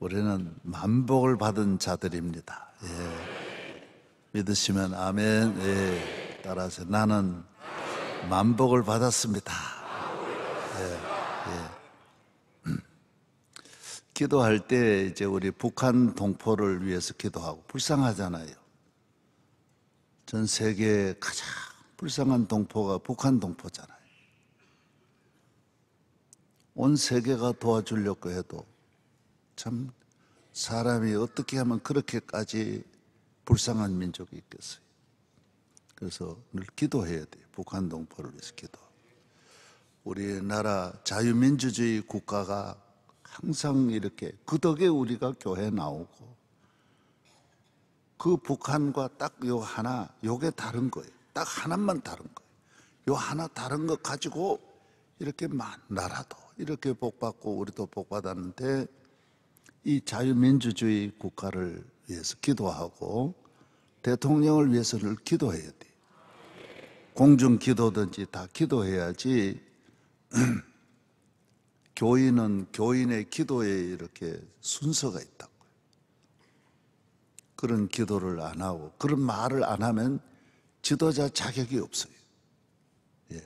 우리는 만복을 받은 자들입니다. 예. 믿으시면 아멘. 예. 따라서 나는 만복을 받았습니다. 예. 예. 기도할 때 이제 우리 북한 동포를 위해서 기도하고 불쌍하잖아요. 전 세계 가장 불쌍한 동포가 북한 동포잖아요. 온 세계가 도와주려고 해도 참 사람이 어떻게 하면 그렇게까지 불쌍한 민족이 있겠어요. 그래서 늘 기도해야 돼요. 북한 동포를 위해서 기도. 우리나라 자유민주주의 국가가 항상 이렇게 그 덕에 우리가 교회 나오고 그 북한과 딱 요 하나 요게 다른 거예요. 딱 하나만 다른 거예요. 요 하나 다른 거 가지고 이렇게 만 나라도 이렇게 복받고 우리도 복받았는데 이 자유민주주의 국가를 위해서 기도하고 대통령을 위해서 를 기도해야 돼. 공중 기도든지 다 기도해야지 교인은 교인의 기도에 이렇게 순서가 있다고 그런 기도를 안 하고 그런 말을 안 하면 지도자 자격이 없어요. 예.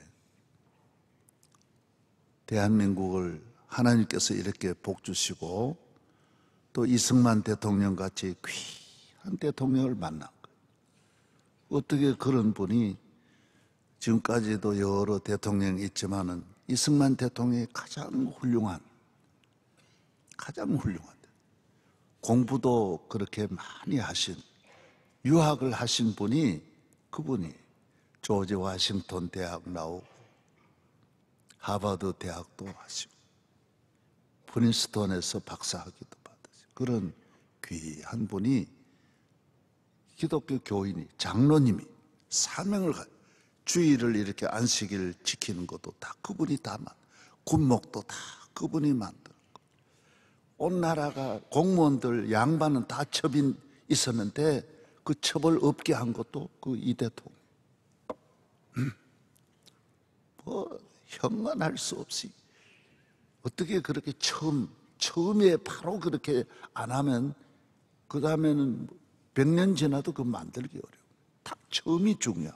대한민국을 하나님께서 이렇게 복 주시고 또 이승만 대통령 같이 귀한 대통령을 만난 거예요. 어떻게 그런 분이 지금까지도 여러 대통령이 있지만은 이승만 대통령이 가장 훌륭한, 가장 훌륭한, 공부도 그렇게 많이 하신, 유학을 하신 분이 그분이 조지 워싱턴 대학 나오고, 하버드 대학도 하시고, 프린스턴에서 박사학위도 그런 귀한 분이 기독교 교인이 장로님이 사명을 가 주의를 이렇게 안식일 지키는 것도 다 그분이 다만 군목도 다 그분이 만들고 온 나라가 공무원들 양반은 다 첩인 있었는데 그 첩을 없게 한 것도 그이 대통령 음. 뭐 현관할 수 없이 어떻게 그렇게 처음 처음에 바로 그렇게 안 하면 그 다음에는 백년 지나도 그 만들기 어려워. 딱 처음이 중요해.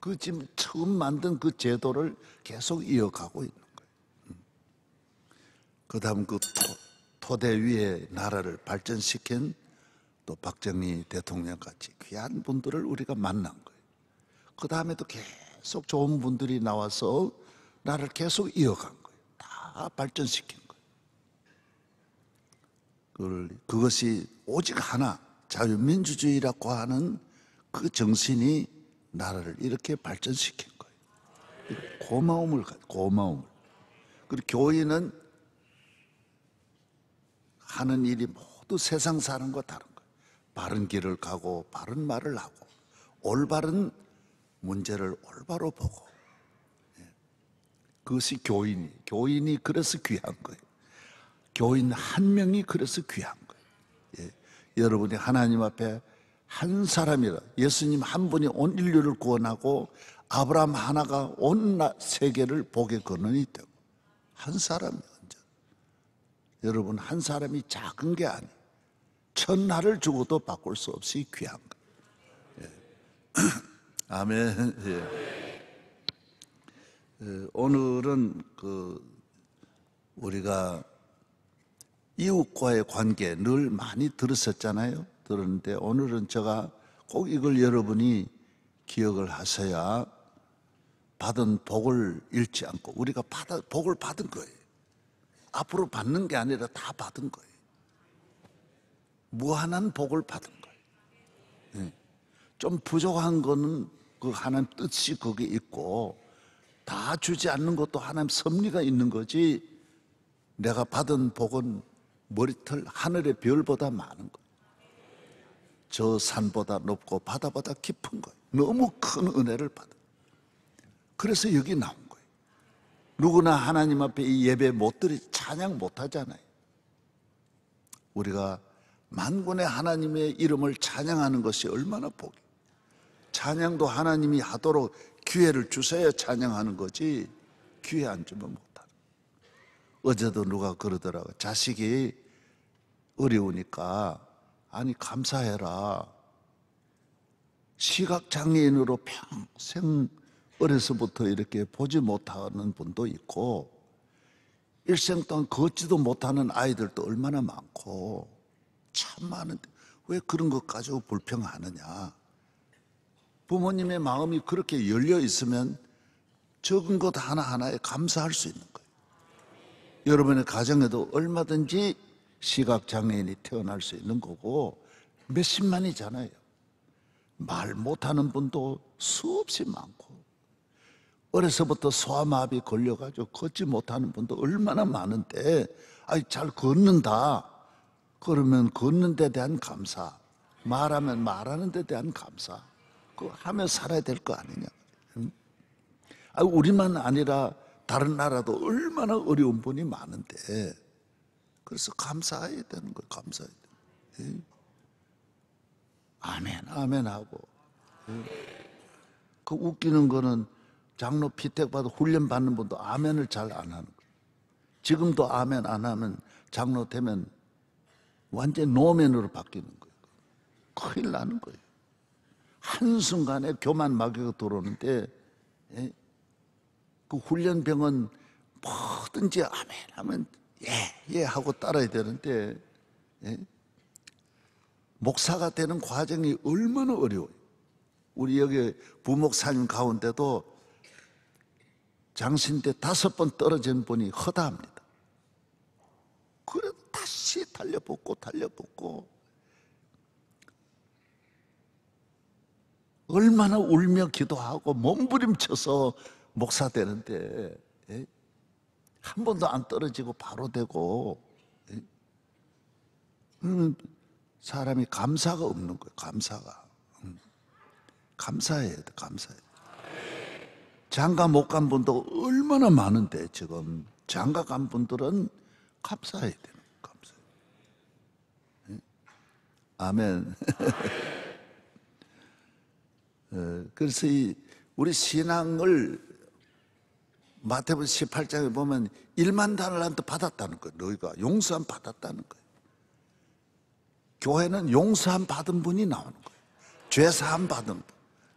그 지금 처음 만든 그 제도를 계속 이어가고 있는 거예요. 음. 그 다음 그 토, 대 위에 나라를 발전시킨 또 박정희 대통령 같이 귀한 분들을 우리가 만난 거예요. 그 다음에 도 계속 좋은 분들이 나와서 나를 계속 이어간 거예요. 다 발전시킨 그것이 오직 하나 자유민주주의라고 하는 그 정신이 나라를 이렇게 발전시킨 거예요. 고마움을 고마움을. 그리고 교인은 하는 일이 모두 세상 사는 것 다른 거예요. 바른 길을 가고 바른 말을 하고 올바른 문제를 올바로 보고 예. 그것이 교인이 교인이 그래서 귀한 거예요. 교인 한 명이 그래서 귀한 거예요. 예. 여러분이 하나님 앞에 한 사람이라 예수님 한 분이 온 인류를 구원하고 아브라함 하나가 온 세계를 복의 근는이 되고 한 사람이 언제 여러분 한 사람이 작은 게 아니 천하를 죽어도 바꿀 수 없이 귀한 거 예. 아멘. 예. 예. 오늘은 그 우리가 이웃과의 관계 늘 많이 들었었잖아요 들었는데 오늘은 제가 꼭 이걸 여러분이 기억을 하셔야 받은 복을 잃지 않고 우리가 받아, 복을 받은 거예요. 앞으로 받는 게 아니라 다 받은 거예요. 무한한 복을 받은 거예요. 네. 좀 부족한 거는 그 하나님 뜻이 거기 있고 다 주지 않는 것도 하나님 섭리가 있는 거지 내가 받은 복은 머리털 하늘의 별보다 많은 거예요. 저 산보다 높고 바다보다 깊은 거예요. 너무 큰 은혜를 받아. 은 그래서 여기 나온 거예요. 누구나 하나님 앞에 이 예배 못 드리 찬양 못 하잖아요. 우리가 만군의 하나님의 이름을 찬양하는 것이 얼마나 복이. 찬양도 하나님이 하도록 기회를 주셔야 찬양하는 거지. 기회 안 주면 뭐. 어제도 누가 그러더라고. 자식이 어려우니까, 아니, 감사해라. 시각장애인으로 평생 어려서부터 이렇게 보지 못하는 분도 있고, 일생 동안 걷지도 못하는 아이들도 얼마나 많고, 참 많은데, 왜 그런 것 가지고 불평하느냐. 부모님의 마음이 그렇게 열려 있으면 적은 것 하나하나에 감사할 수 있는 거예요. 여러분의 가정에도 얼마든지 시각장애인이 태어날 수 있는 거고 몇십만이잖아요. 말 못하는 분도 수없이 많고 어려서부터 소아마비 걸려가지고 걷지 못하는 분도 얼마나 많은데 아이 잘 걷는다 그러면 걷는 데 대한 감사 말하면 말하는 데 대한 감사 그거 하면 살아야 될 거 아니냐 아, 우리만 아니라 다른 나라도 얼마나 어려운 분이 많은데 그래서 감사해야 되는 거예요. 감사해야 되는 거예요 예? 아멘, 아멘 하고. 예? 그 웃기는 거는 장로 피택 받아 훈련 받는 분도 아멘을 잘 안 하는 거예요. 지금도 아멘 안 하면 장로 되면 완전 노면으로 바뀌는 거예요. 큰일 나는 거예요. 한순간에 교만 마귀가 들어오는데 예? 그 훈련병은 뭐든지 아멘 하면 예, 예 하고 따라야 되는데 예? 목사가 되는 과정이 얼마나 어려워요. 우리 여기 부목사님 가운데도 장신 때 다섯 번 떨어진 분이 허다합니다. 그래도 다시 달려붙고 달려붙고 얼마나 울며 기도하고 몸부림쳐서 목사 되는데 예? 한 번도 안 떨어지고 바로 되고 예? 음, 사람이 감사가 없는 거예요. 감사가 음, 감사해야 돼. 감사해 장가 못 간 분도 얼마나 많은데 지금 장가 간 분들은 감사해야 되는 감사. 예? 아멘. 어, 그래서 이 우리 신앙을 마태복음 18장에 보면 1만 달란트 받았다는 거예요. 너희가 용서함 받았다는 거예요. 교회는 용서함 받은 분이 나오는 거예요. 죄사함 받은 분.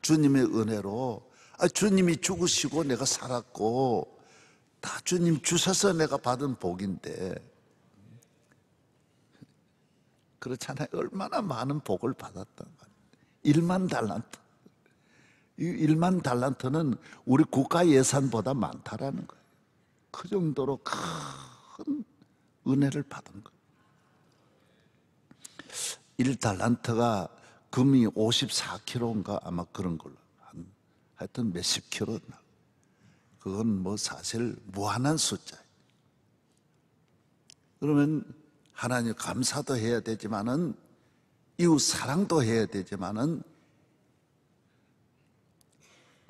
주님의 은혜로 아, 주님이 죽으시고 내가 살았고 다 주님 주셔서 내가 받은 복인데 그렇잖아요. 얼마나 많은 복을 받았단 말이에요. 1만 달란트. 1만 달란트는 우리 국가 예산보다 많다라는 거예요. 그 정도로 큰 은혜를 받은 거예요. 1달란트가 금이 54kg인가 아마 그런 걸로. 한, 하여튼 몇십 kg. 나. 그건 뭐 사실 무한한 숫자예요. 그러면 하나님 감사도 해야 되지만은 이웃 사랑도 해야 되지만은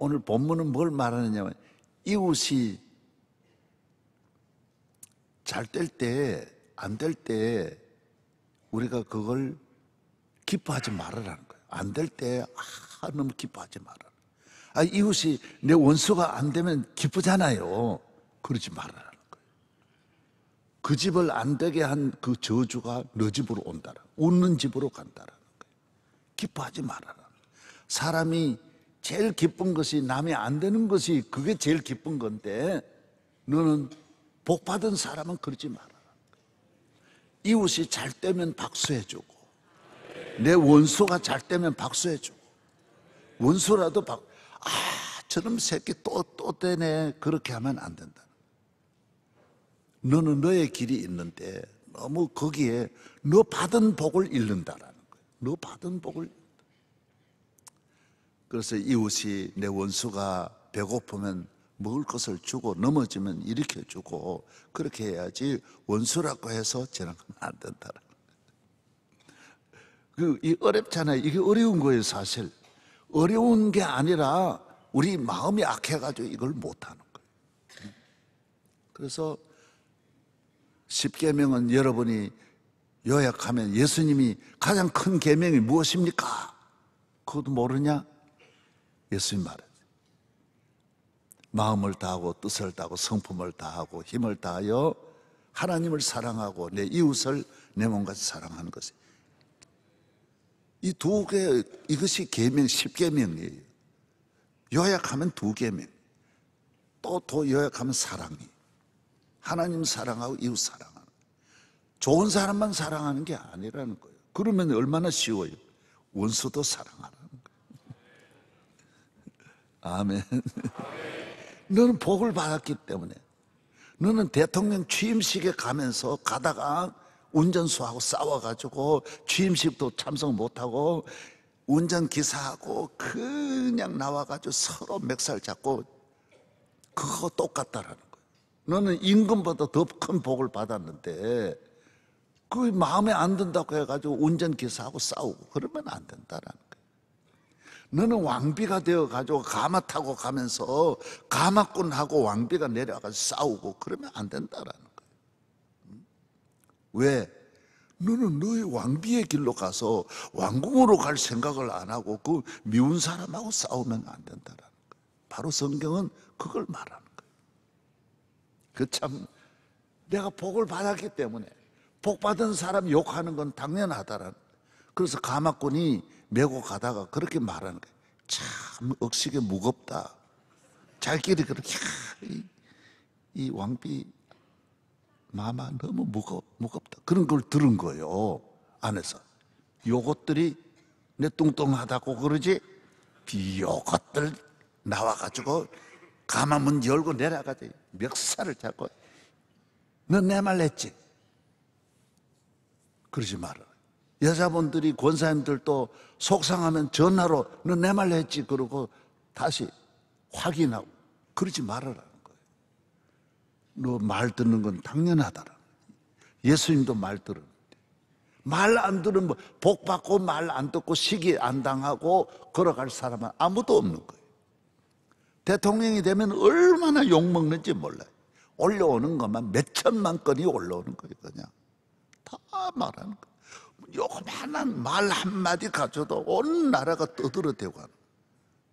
오늘 본문은 뭘 말하느냐면 이웃이 잘 될 때, 안 될 때 우리가 그걸 기뻐하지 말아라는 거예요. 안 될 때, 아, 너무 기뻐하지 말아라. 아, 이웃이 내 원수가 안 되면 기쁘잖아요. 그러지 말아라. 는 거예요 그 집을 안 되게 한 그 저주가 너 집으로 온다라. 웃는 집으로 간다라는 거예요. 기뻐하지 말아라. 사람이 제일 기쁜 것이 남이 안 되는 것이 그게 제일 기쁜 건데 너는 복 받은 사람은 그러지 마라. 이웃이 잘 되면 박수해 주고 내 원수가 잘 되면 박수해 주고 원수라도 박 아, 저놈 새끼 또또 되네. 그렇게 하면 안 된다. 너는 너의 길이 있는데 너무 거기에 너 받은 복을 잃는다라는 거예요. 너 받은 복을 그래서 이웃이 내 원수가 배고프면 먹을 것을 주고 넘어지면 일으켜 주고 그렇게 해야지 원수라고 해서 지나가면 안 된다는 그이 어렵잖아요. 이게 어려운 거예요, 사실. 어려운 게 아니라 우리 마음이 악해가지고 이걸 못하는 거예요. 그래서 십계명은 여러분이 요약하면 예수님이 가장 큰 계명이 무엇입니까? 그것도 모르냐? 예수님 말해. 마음을 다하고 뜻을 다하고 성품을 다하고 힘을 다하여 하나님을 사랑하고 내 이웃을 내 몸같이 사랑하는 것이 이 두개 이것이 계명 십계명이에요. 요약하면 두 계명. 또 더 요약하면 사랑이. 하나님 사랑하고 이웃 사랑하는. 좋은 사람만 사랑하는 게 아니라는 거예요. 그러면 얼마나 쉬워요. 원수도 사랑하라. 아멘. 너는 복을 받았기 때문에 너는 대통령 취임식에 가면서 가다가 운전수하고 싸워가지고 취임식도 참석 못하고 운전기사하고 그냥 나와가지고 서로 맥살 잡고 그거 똑같다라는 거예요. 너는 임금보다 더 큰 복을 받았는데 그 마음에 안 든다고 해가지고 운전기사하고 싸우고 그러면 안 된다라는 거예요. 너는 왕비가 되어 가지고 가마 타고 가면서 가마꾼하고 왕비가 내려가서 싸우고 그러면 안 된다라는 거예요. 음? 왜? 너는 너의 왕비의 길로 가서 왕궁으로 갈 생각을 안 하고 그 미운 사람하고 싸우면 안 된다라는 거예요. 바로 성경은 그걸 말하는 거예요. 그 참 내가 복을 받았기 때문에 복 받은 사람 욕하는 건 당연하다라는. 거예요. 그래서 가마꾼이 메고 가다가 그렇게 말하는 거예요. 참 억식에 무겁다. 자기끼리 그렇게 이, 이 왕비 마마 너무 무겁, 무겁다. 그런 걸 들은 거예요. 안에서. 요것들이 내 뚱뚱하다고 그러지? 비 요것들 나와가지고 가만문 열고 내려가지. 멱살을 잡고. 넌내말 했지? 그러지 마라. 여자분들이 권사님들도 속상하면 전화로 너 내 말 했지 그러고 다시 확인하고 그러지 말아라는 거예요. 너 말 듣는 건 당연하다라. 예수님도 말들었는데 말 안 들으면 뭐 복 받고 말 안 듣고 시기 안 당하고 걸어갈 사람은 아무도 없는 거예요. 대통령이 되면 얼마나 욕먹는지 몰라요. 올려오는 것만 몇 천만 건이 올라오는 거예요, 그냥. 다 말하는 거예요. 요만한 말 한마디 가져도 온 나라가 떠들어대고 하는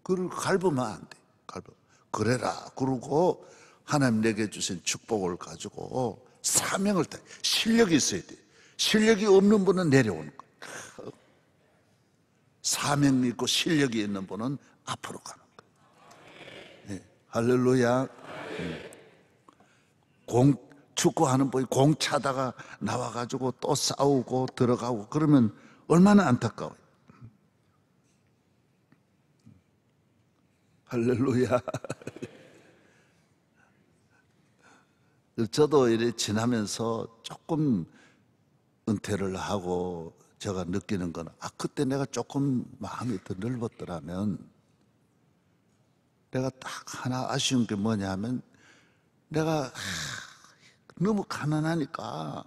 그걸 갈보면 안 돼. 갈보. 그래라. 그러고 하나님 내게 주신 축복을 가지고 사명을 다 실력이 있어야 돼. 실력이 없는 분은 내려오는 거. 사명이 있고 실력이 있는 분은 앞으로 가는 거. 네. 예. 할렐루야. 네. 공 축구하는 분이 공 차다가 나와가지고 또 싸우고 들어가고 그러면 얼마나 안타까워요. 할렐루야. 저도 이래 지나면서 조금 은퇴를 하고 제가 느끼는 건, 아, 그때 내가 조금 마음이 더 넓었더라면, 내가 딱 하나 아쉬운 게 뭐냐면, 내가, 하, 너무 가난하니까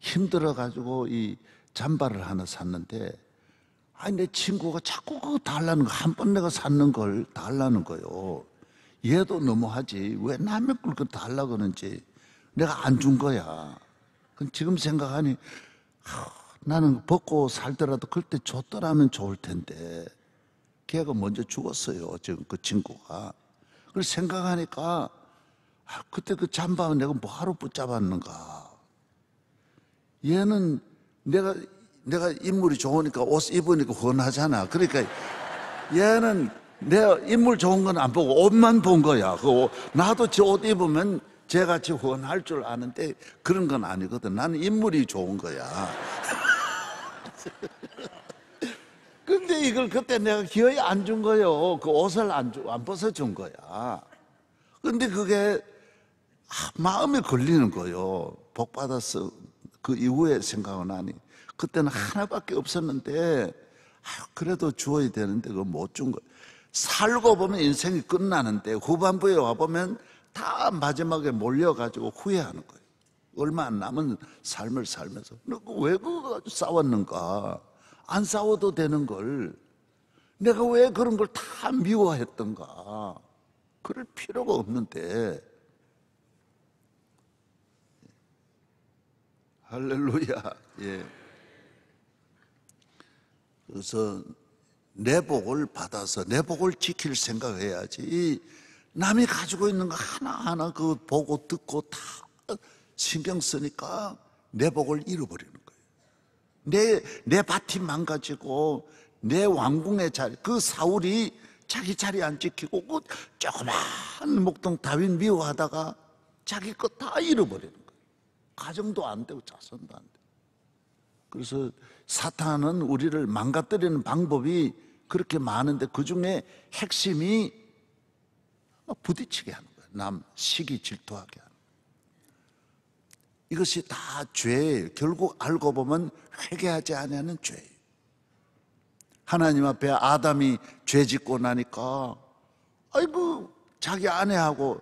힘들어가지고 이 잠바를 하나 샀는데 아니 내 친구가 자꾸 그거 달라는 거한 번 내가 샀는 걸 달라는 거요 얘도 너무하지 왜 남의 걸그 달라 그러는지 내가 안 준 거야 지금 생각하니 하, 나는 벗고 살더라도 그때 줬더라면 좋을 텐데 걔가 먼저 죽었어요 지금 그 친구가 그걸 생각하니까 아, 그때 그잠바에 내가 뭐하러 붙잡았는가. 얘는 내가, 내가 인물이 좋으니까 옷 입으니까 훤하잖아. 그러니까 얘는 내가 인물 좋은 건 안 보고 옷만 본 거야. 그 나도 저 옷 입으면 쟤같이 훤할 줄 아는데 그런 건 아니거든. 나는 인물이 좋은 거야. 근데 이걸 그때 내가 기어이 안 준 거예요. 그 옷을 안, 주, 안 벗어준 거야. 근데 그게 마음에 걸리는 거예요. 복 받았어. 그 이후에 생각은 아니 그때는 하나밖에 없었는데, 그래도 주어야 되는데 그걸 못준 거예요. 살고 보면 인생이 끝나는데 후반부에 와보면 다 마지막에 몰려가지고 후회하는 거예요. 얼마 안 남은 삶을 살면서. 왜 그거 가지고 싸웠는가? 안 싸워도 되는 걸. 내가 왜 그런 걸 다 미워했던가? 그럴 필요가 없는데. 할렐루야. 예. 그래서 내 복을 받아서 내 복을 지킬 생각해야지. 남이 가지고 있는 거 하나하나 그 보고 듣고 다 신경 쓰니까 내 복을 잃어버리는 거예요. 내, 내 밭이 망가지고 내 왕궁의 자리, 그 사울이 자기 자리 안 지키고 그 조그만 목동 다윈 미워하다가 자기 것 다 잃어버리는 거예요. 가정도 안 되고 자선도 안 돼. 그래서 사탄은 우리를 망가뜨리는 방법이 그렇게 많은데 그 중에 핵심이 뭐 부딪히게 하는 거예요. 남 시기 질투하게 하는 이것이 다 죄예요. 결국 알고 보면 회개하지 않냐는 죄예요. 하나님 앞에 아담이 죄 짓고 나니까 아이고 자기 아내하고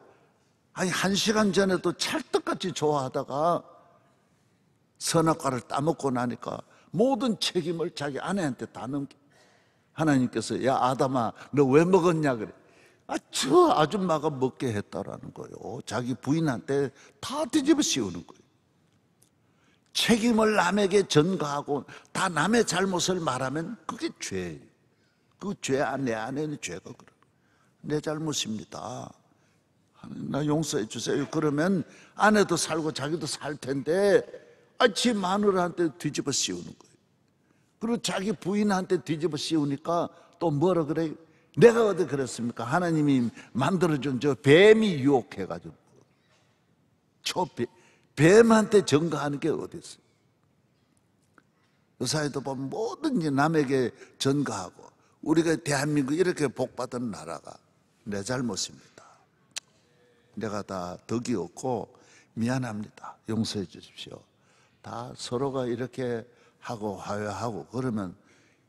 아니 한 시간 전에도 찰떡같이 좋아하다가 선악과를 따먹고 나니까 모든 책임을 자기 아내한테 다 넘겨. 하나님께서 야 아담아 너 왜 먹었냐 그래. 아, 저 아줌마가 먹게 했다라는 거예요. 자기 부인한테 다 뒤집어 씌우는 거예요. 책임을 남에게 전가하고 다 남의 잘못을 말하면 그게 죄예요. 그죄 안에 아, 안에는 죄가 그래. 내 잘못입니다. 나 용서해 주세요. 그러면 아내도 살고 자기도 살 텐데 아, 지 마누라한테 뒤집어 씌우는 거예요. 그리고 자기 부인한테 뒤집어 씌우니까 또 뭐라 그래요? 내가 어디 그랬습니까? 하나님이 만들어준 저 뱀이 유혹해가지고. 저 뱀, 한테 전가하는 게 어디 있어요? 의사에도 보면 뭐든지 남에게 전가하고 우리가 대한민국 이렇게 복받은 나라가 내 잘못입니다. 내가 다 덕이 없고 미안합니다. 용서해 주십시오. 다 서로가 이렇게 하고 화해하고 그러면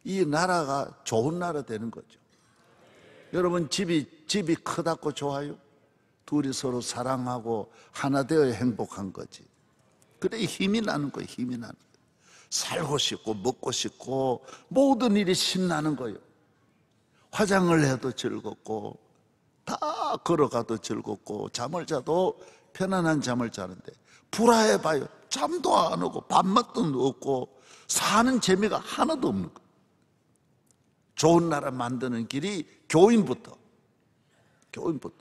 이 나라가 좋은 나라 되는 거죠. 여러분 집이 집이 크다고 좋아요? 둘이 서로 사랑하고 하나 되어 행복한 거지. 그래 힘이 나는 거예요. 힘이 나는 거예요. 살고 싶고 먹고 싶고 모든 일이 신나는 거예요. 화장을 해도 즐겁고 다 걸어가도 즐겁고 잠을 자도 편안한 잠을 자는데 불화해봐요. 잠도 안 오고 밥맛도 없고 사는 재미가 하나도 없는 거예요. 좋은 나라 만드는 길이 교인부터 교인부터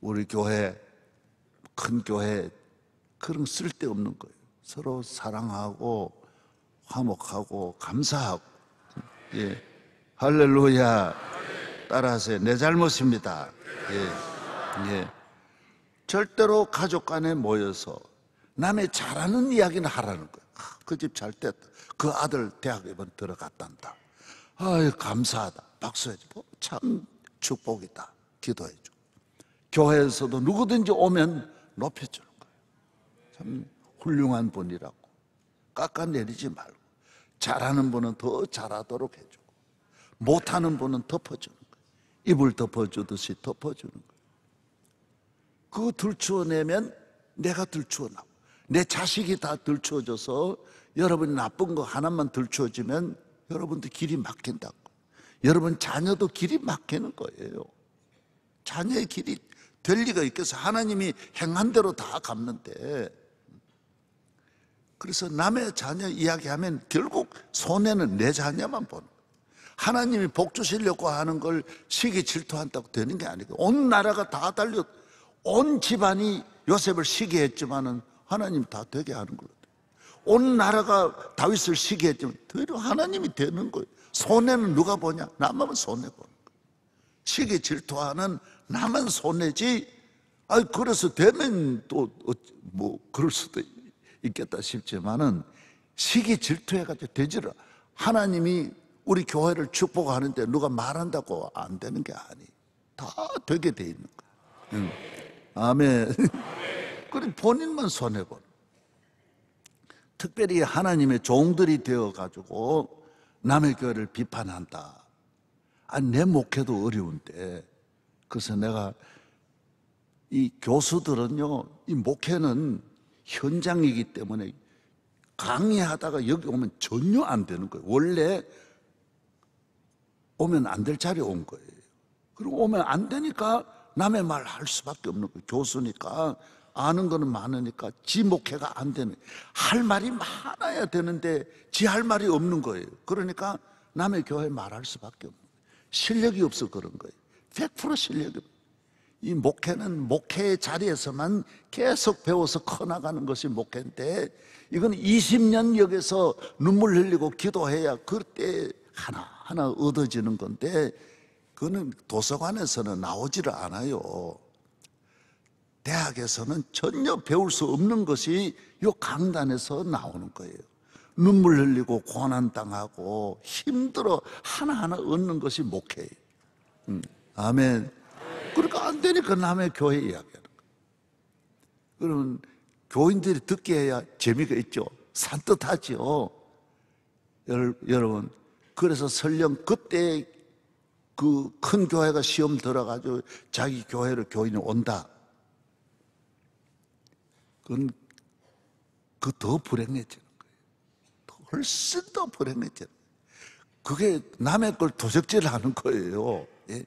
우리 교회 큰 교회 그런 쓸데없는 거예요. 서로 사랑하고 화목하고 감사하고 예. 할렐루야 따라하세요. 내 잘못입니다. 예. 예. 절대로 가족 간에 모여서 남의 잘하는 이야기는 하라는 거예요. 아, 그집 잘 됐다. 그 아들 대학 이번 들어갔단다. 아유, 감사하다. 박수해줘. 어, 참 축복이다. 기도해줘. 교회에서도 누구든지 오면 높여주는 거예요. 참 훌륭한 분이라고. 깎아내리지 말고. 잘하는 분은 더 잘하도록 해주고. 못하는 분은 덮어주는 거예요. 입을 덮어주듯이 덮어주는 거예요. 그거 들추어내면 내가 들추어나고 내 자식이 다 들추어져서 여러분이 나쁜 거 하나만 들추어지면 여러분도 길이 막힌다고 여러분 자녀도 길이 막히는 거예요 자녀의 길이 될 리가 있겠어 하나님이 행한 대로 다 갚는데 그래서 남의 자녀 이야기하면 결국 손해는 내 자녀만 보는 거예요. 하나님이 복 주시려고 하는 걸 시기 질투한다고 되는 게 아니고 온 나라가 다 달려 온 집안이 요셉을 시기했지만은 하나님 다 되게 하는 거예온 나라가 다윗을 시기했지만 되려 하나님이 되는 거예요. 손해는 누가 보냐? 나만 손해 보는 거예요. 시기 질투하는 나만 손해지. 아, 그래서 되면 또뭐 어, 그럴 수도 있겠다 싶지만은 시기 질투해가지고 되지를 하나님이 우리 교회를 축복하는데 누가 말한다고 안 되는 게 아니. 다 되게 돼 있는 거야. 응. 아멘. 그럼 본인만 손해고 특별히 하나님의 종들이 되어가지고 남의 교회를 비판한다. 아, 내 목회도 어려운데. 그래서 내가 이 교수들은요, 이 목회는 현장이기 때문에 강의하다가 여기 오면 전혀 안 되는 거예요. 원래 오면 안 될 자리에 온 거예요. 그리고 오면 안 되니까 남의 말 할 수밖에 없는 거예요. 교수니까 아는 거는 많으니까 지 목회가 안 되는 할 말이 많아야 되는데 지 할 말이 없는 거예요. 그러니까 남의 교회 말할 수밖에 없는 거예요. 실력이 없어 그런 거예요. 100% 실력이 이 목회는 목회의 자리에서만 계속 배워서 커나가는 것이 목회인데 이건 20년 여기서 눈물 흘리고 기도해야 그때 하나하나 얻어지는 건데 그거는 도서관에서는 나오지를 않아요. 대학에서는 전혀 배울 수 없는 것이 이 강단에서 나오는 거예요. 눈물 흘리고 고난당하고 힘들어 하나하나 얻는 것이 목회예요. 음, 아멘. 그러니까 안 되니까 남의 교회 이야기하는 거예요. 그러면 교인들이 듣게 해야 재미가 있죠. 산뜻하지요. 여러분, 그래서 설령 그때 그큰 교회가 시험 들어가지고 자기 교회로 교인이 온다. 그건 그 더 불행해지는 거예요. 훨씬 더 불행해지는 거예요. 그게 남의 걸 도적질 하는 거예요. 예?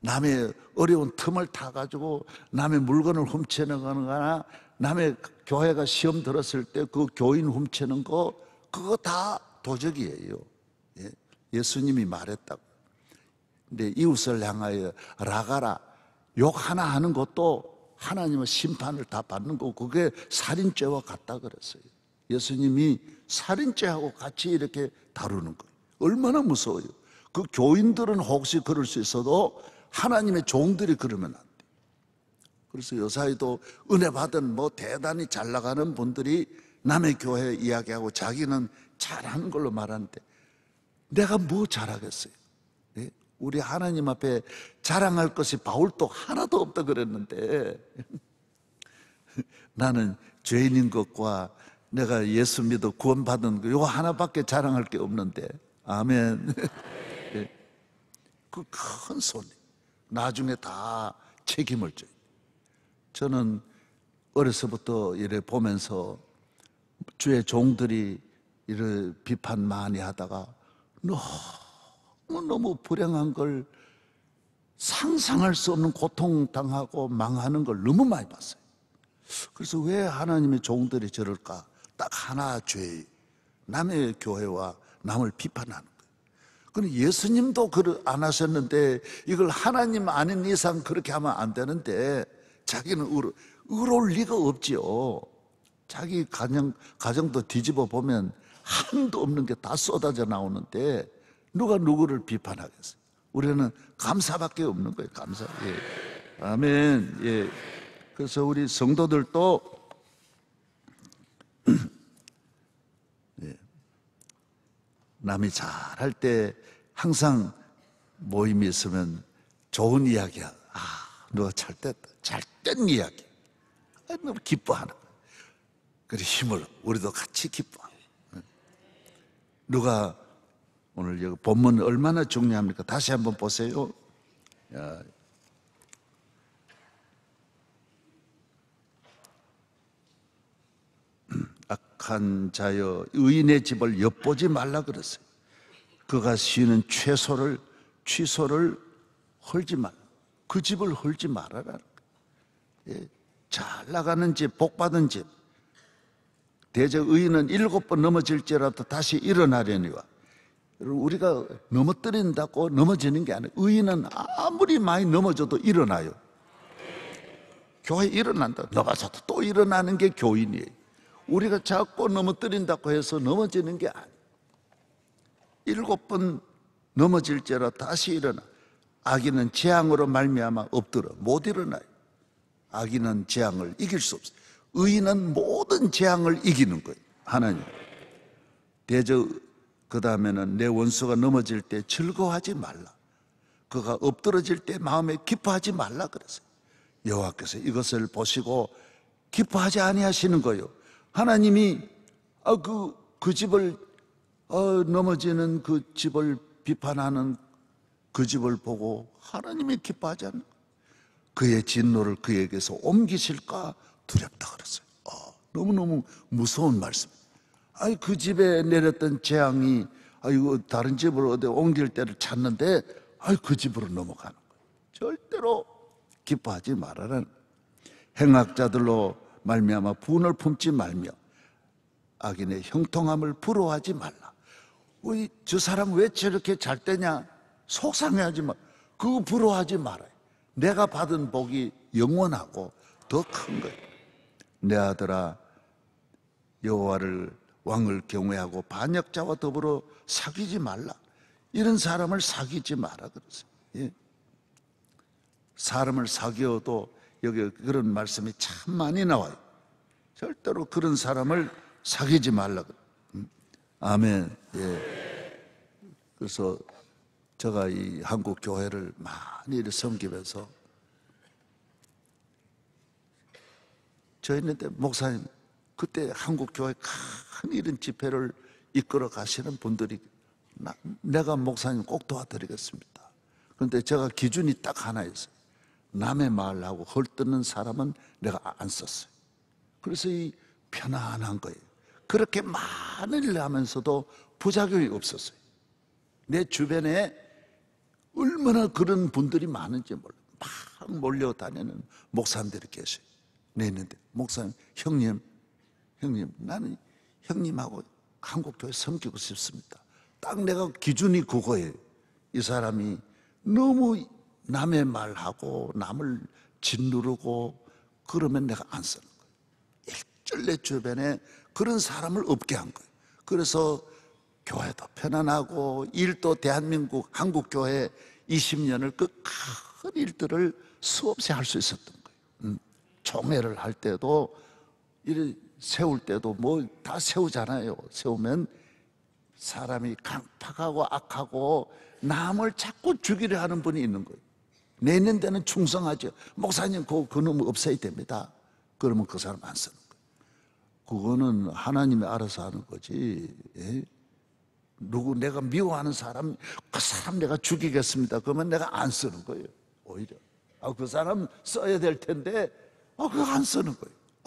남의 어려운 틈을 타가지고 남의 물건을 훔치는 거나 남의 교회가 시험 들었을 때 그 교인 훔치는 거 그거 다 도적이에요. 예? 예수님이 말했다고. 근 이웃을 향하여 라가라 욕 하나 하는 것도 하나님의 심판을 다 받는 거 그게 살인죄와 같다 그랬어요. 예수님이 살인죄하고 같이 이렇게 다루는 거예요. 얼마나 무서워요. 그 교인들은 혹시 그럴 수 있어도 하나님의 종들이 그러면 안 돼. 그래서 요사이도 은혜 받은 뭐 대단히 잘 나가는 분들이 남의 교회 이야기하고 자기는 잘하는 걸로 말하는데 내가 뭐 잘하겠어요? 우리 하나님 앞에 자랑할 것이 바울도 하나도 없다 그랬는데 나는 죄인인 것과 내가 예수 믿어 구원받은 거, 요 하나밖에 자랑할 게 없는데. 아멘. 예. 그큰 손이. 나중에 다 책임을 져요. 저는 어려서부터 이래 보면서 주의 종들이 이를 비판 많이 하다가 너무 너무너무 뭐 불행한 걸 상상할 수 없는 고통당하고 망하는 걸 너무 많이 봤어요. 그래서 왜 하나님의 종들이 저럴까? 딱 하나 죄. 남의 교회와 남을 비판하는 거예요. 그럼 예수님도 그안 하셨는데 이걸 하나님 아닌 이상 그렇게 하면 안 되는데 자기는 의로, 의로울 리가 없지요. 자기 가정, 가정도 뒤집어 보면 한도 없는 게 다 쏟아져 나오는데 누가 누구를 비판하겠어요? 우리는 감사밖에 없는 거예요. 감사. 예. 아멘. 예. 그래서 우리 성도들도 예. 남이 잘할 때 항상 모임이 있으면 좋은 이야기야. 아, 누가 잘 됐다. 잘된 이야기. 아, 너무 기뻐하는 거야. 그래, 힘을, 우리도 같이 기뻐. 하 누가 오늘 여기 본문 얼마나 중요합니까? 다시 한번 보세요. 악한 자여 의인의 집을 엿보지 말라 그랬어요. 그가 쉬는 최소를 취소를 헐지 말. 그 집을 헐지 말아라. 예, 잘 나가는 집, 복 받은 집. 대적 의인은 일곱 번 넘어질지라도 다시 일어나려니와 우리가 넘어뜨린다고 넘어지는 게 아니에요. 의인은 아무리 많이 넘어져도 일어나요. 교회 일어난다. 넘어져도 또 일어나는 게 교인이에요. 우리가 자꾸 넘어뜨린다고 해서 넘어지는 게 아니에요. 일곱 번 넘어질지라 다시 일어나. 아기는 재앙으로 말미암아 엎드려 못 일어나요. 아기는 재앙을 이길 수 없어요. 의인은 모든 재앙을 이기는 거예요. 하나님. 대저 그 다음에는 내 원수가 넘어질 때 즐거워하지 말라. 그가 엎드러질 때 마음에 기뻐하지 말라 그랬어요. 여호와께서 이것을 보시고 기뻐하지 아니하시는 거요. 예 하나님이 아, 그, 그 집을 어, 넘어지는 그 집을 비판하는 그 집을 보고 하나님이 기뻐하지 않는 그의 진노를 그에게서 옮기실까 두렵다 그랬어요. 아, 너무너무 무서운 말씀. 아니 그 집에 내렸던 재앙이 아이고 다른 집으로 어디 옮길 때를 찾는데 아이 그 집으로 넘어가는 거예요. 절대로 기뻐하지 말아라. 행악자들로 말미암아 분을 품지 말며 악인의 형통함을 부러워하지 말라. 우리 저 사람 왜 저렇게 잘 되냐? 속상해하지 마. 그거 부러워하지 말아요. 내가 받은 복이 영원하고 더 큰 거예요. 내 아들아 여호와를 왕을 경외하고 반역자와 더불어 사귀지 말라. 이런 사람을 사귀지 마라 그랬어요. 예. 사람을 사귀어도 여기 그런 말씀이 참 많이 나와요. 절대로 그런 사람을 사귀지 말라. 그래 음. 아멘. 예. 그래서 제가 이 한국 교회를 많이 섬기면서 저희는 네 목사님 그때 한국 교회 큰 이런 집회를 이끌어 가시는 분들이 나, 내가 목사님 꼭 도와드리겠습니다. 그런데 제가 기준이 딱 하나 있어요. 남의 말하고 헐뜯는 사람은 내가 안 썼어요. 그래서 이 편안한 거예요. 그렇게 많은 일을 하면서도 부작용이 없었어요. 내 주변에 얼마나 그런 분들이 많은지 몰라. 요막 몰려다니는 목사님들이 계세요. 내 있는데 목사님, 형님, 형님, 나는 형님하고 한국교회 섬기고 싶습니다. 딱 내가 기준이 그거예요. 이 사람이 너무 남의 말하고 남을 짓누르고 그러면 내가 안 쓰는 거예요. 일절 내 주변에 그런 사람을 없게 한 거예요. 그래서 교회도 편안하고 일도 대한민국 한국교회 20년을 그 큰 일들을 수없이 할 수 있었던 거예요. 음, 총회를 할 때도 이런 세울 때도 뭘 다 세우잖아요. 세우면 사람이 강팍하고 악하고 남을 자꾸 죽이려 하는 분이 있는 거예요. 내는 데는 충성하죠. 목사님, 그, 그놈 없애야 됩니다. 그러면 그 사람 안 쓰는 거예요. 그거는 하나님이 알아서 하는 거지. 예? 누구 내가 미워하는 사람, 그 사람 내가 죽이겠습니다. 그러면 내가 안 쓰는 거예요. 오히려. 아, 그 사람 써야 될 텐데, 아, 그거 안 쓰는 거예요.